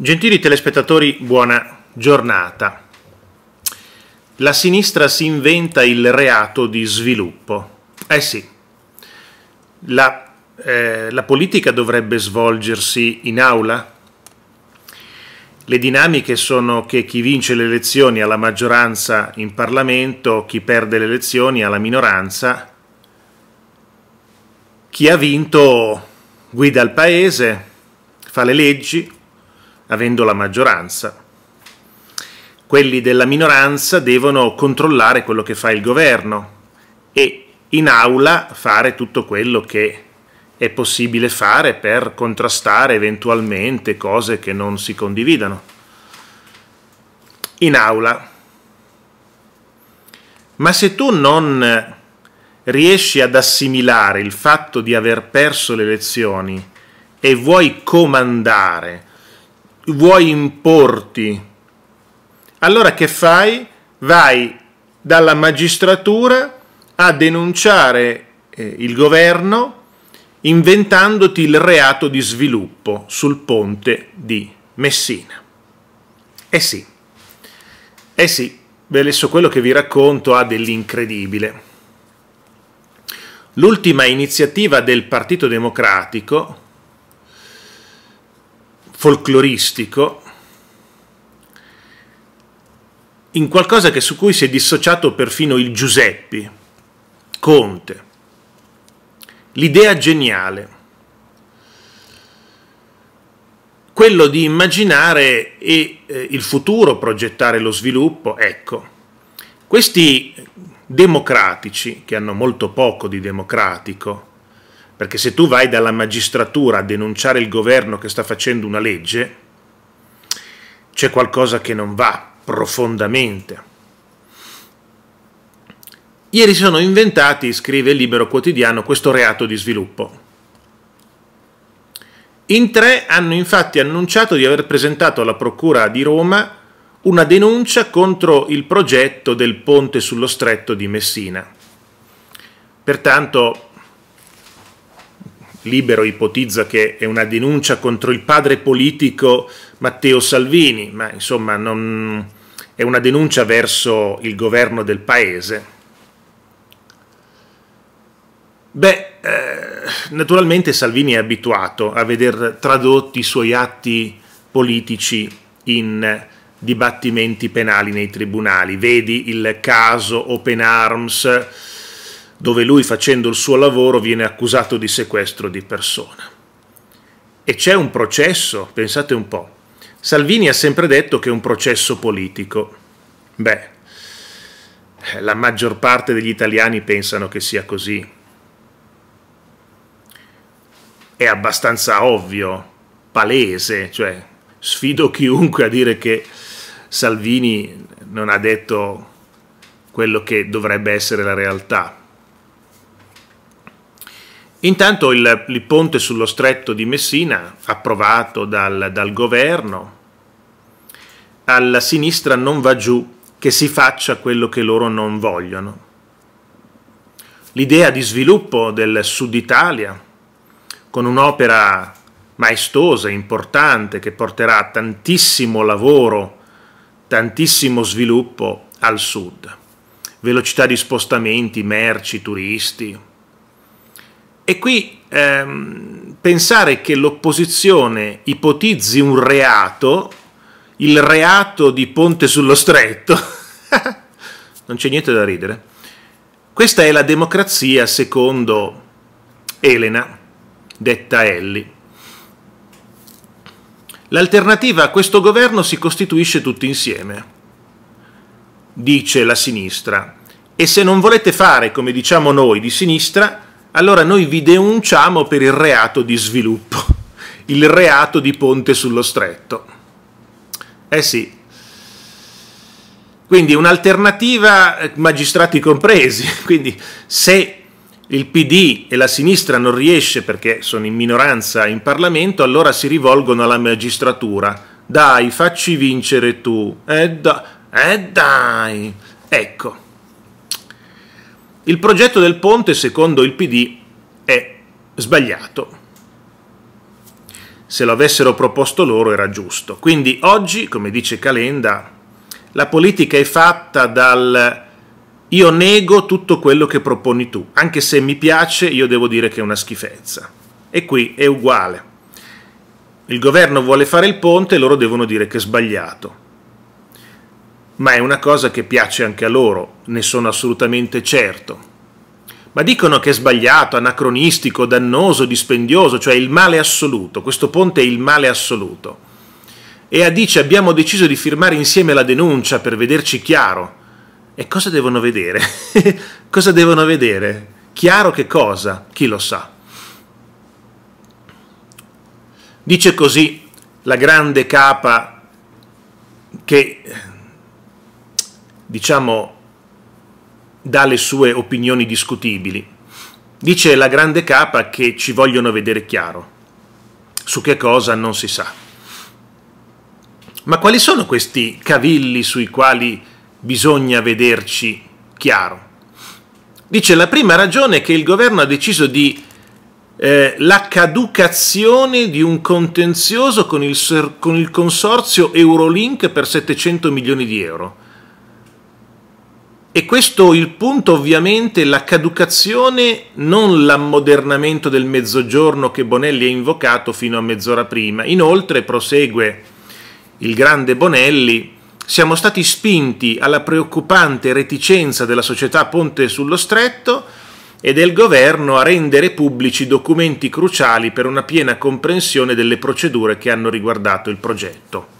Gentili telespettatori, buona giornata. La sinistra si inventa il reato di sviluppo. Eh sì, la, eh, la, politica dovrebbe svolgersi in aula. Le dinamiche sono che chi vince le elezioni ha la maggioranza in Parlamento, chi perde le elezioni ha la minoranza, chi ha vinto guida il Paese, fa le leggi, avendo la maggioranza. Quelli della minoranza devono controllare quello che fa il governo e in aula fare tutto quello che è possibile fare per contrastare eventualmente cose che non si condividano. In aula. Ma se tu non riesci ad assimilare il fatto di aver perso le elezioni e vuoi comandare vuoi importi. Allora che fai? Vai dalla magistratura a denunciare eh, il governo inventandoti il reato di sviluppo sul ponte di Messina. Eh sì, eh sì, adesso quello che vi racconto ha dell'incredibile. L'ultima iniziativa del Partito Democratico, folcloristico in qualcosa che, su cui si è dissociato perfino il Giuseppi, Conte, l'idea geniale, quello di immaginare e, eh, il futuro, progettare lo sviluppo, ecco, questi democratici, che hanno molto poco di democratico, perché se tu vai dalla magistratura a denunciare il governo che sta facendo una legge, c'è qualcosa che non va profondamente. Ieri sono inventati, scrive il Libero Quotidiano, questo reato di sviluppo. In tre hanno infatti annunciato di aver presentato alla Procura di Roma una denuncia contro il progetto del ponte sullo stretto di Messina. Pertanto Libero ipotizza che è una denuncia contro il padre politico Matteo Salvini, ma insomma non... è una denuncia verso il governo del paese. Beh, eh, naturalmente Salvini è abituato a veder tradotti i suoi atti politici in dibattimenti penali nei tribunali. Vedi il caso Open Arms, dove lui facendo il suo lavoro viene accusato di sequestro di persona. E c'è un processo, pensate un po'. Salvini ha sempre detto che è un processo politico. Beh, la maggior parte degli italiani pensano che sia così. È abbastanza ovvio, palese, cioè sfido chiunque a dire che Salvini non ha detto quello che dovrebbe essere la realtà. Intanto il, il, ponte sullo stretto di Messina, approvato dal, dal governo, alla sinistra non va giù che si faccia quello che loro non vogliono. L'idea di sviluppo del Sud Italia, con un'opera maestosa, importante, che porterà tantissimo lavoro, tantissimo sviluppo al Sud. Velocità di spostamenti, merci, turisti, e qui ehm, pensare che l'opposizione ipotizzi un reato, il reato di Ponte sullo Stretto, non c'è niente da ridere. Questa è la democrazia secondo Elena, detta Elli. L'alternativa a questo governo si costituisce tutti insieme, dice la sinistra. E se non volete fare, come diciamo noi di sinistra, allora noi vi denunciamo per il reato di sviluppo, il reato di ponte sullo stretto. Eh sì. Quindi un'alternativa, eh, magistrati compresi, quindi se il PD e la sinistra non riesce perché sono in minoranza in Parlamento, allora si rivolgono alla magistratura. Dai, facci vincere tu. Eh, da- eh dai. Ecco. Il progetto del ponte, secondo il PD, è sbagliato. Se lo avessero proposto loro era giusto. Quindi oggi, come dice Calenda, la politica è fatta dal io nego tutto quello che proponi tu, anche se mi piace io devo dire che è una schifezza. E qui è uguale. Il governo vuole fare il ponte e loro devono dire che è sbagliato ma è una cosa che piace anche a loro, ne sono assolutamente certo. Ma dicono che è sbagliato, anacronistico, dannoso, dispendioso, cioè il male assoluto. Questo ponte è il male assoluto. EA dice abbiamo deciso di firmare insieme la denuncia per vederci chiaro. E cosa devono vedere? cosa devono vedere? Chiaro che cosa? Chi lo sa? Dice così la grande capa che diciamo, dà le sue opinioni discutibili. Dice la grande capa che ci vogliono vedere chiaro. Su che cosa non si sa. Ma quali sono questi cavilli sui quali bisogna vederci chiaro? Dice la prima ragione è che il governo ha deciso di eh, la caducazione di un contenzioso con il, con il consorzio Eurolink per 700 milioni di euro e questo il punto ovviamente la caducazione, non l'ammodernamento del mezzogiorno che Bonelli ha invocato fino a mezz'ora prima. Inoltre, prosegue il grande Bonelli, siamo stati spinti alla preoccupante reticenza della società Ponte sullo Stretto e del governo a rendere pubblici documenti cruciali per una piena comprensione delle procedure che hanno riguardato il progetto.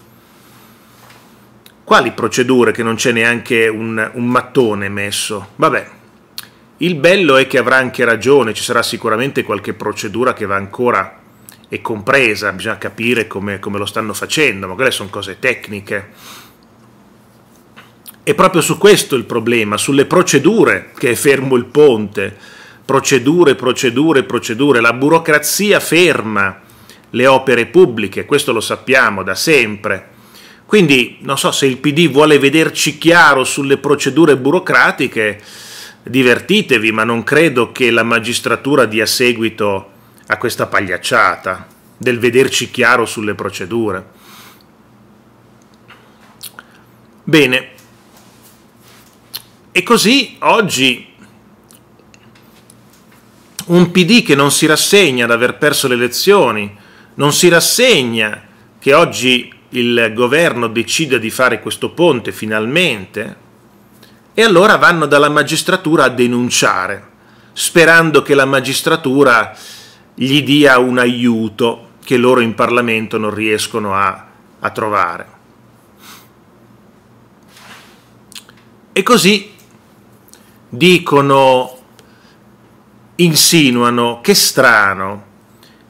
Quali procedure che non c'è neanche un, un mattone messo? Vabbè, il bello è che avrà anche ragione, ci sarà sicuramente qualche procedura che va ancora è compresa, bisogna capire come, come lo stanno facendo, ma quelle sono cose tecniche. È proprio su questo il problema, sulle procedure che è fermo il ponte, procedure, procedure, procedure, la burocrazia ferma le opere pubbliche, questo lo sappiamo da sempre quindi non so se il PD vuole vederci chiaro sulle procedure burocratiche, divertitevi, ma non credo che la magistratura dia seguito a questa pagliacciata del vederci chiaro sulle procedure. Bene, e così oggi un PD che non si rassegna ad aver perso le elezioni, non si rassegna che oggi il governo decida di fare questo ponte finalmente e allora vanno dalla magistratura a denunciare, sperando che la magistratura gli dia un aiuto che loro in Parlamento non riescono a, a trovare. E così dicono, insinuano, che strano,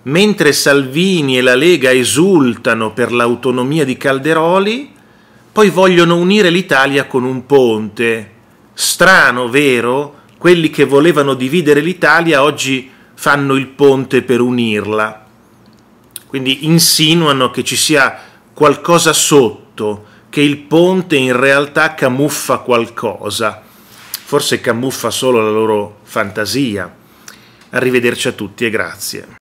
mentre Salvini e la Lega esultano per l'autonomia di Calderoli, poi vogliono unire l'Italia con un ponte. Strano, vero? Quelli che volevano dividere l'Italia oggi fanno il ponte per unirla. Quindi insinuano che ci sia qualcosa sotto, che il ponte in realtà camuffa qualcosa. Forse camuffa solo la loro fantasia. Arrivederci a tutti e grazie.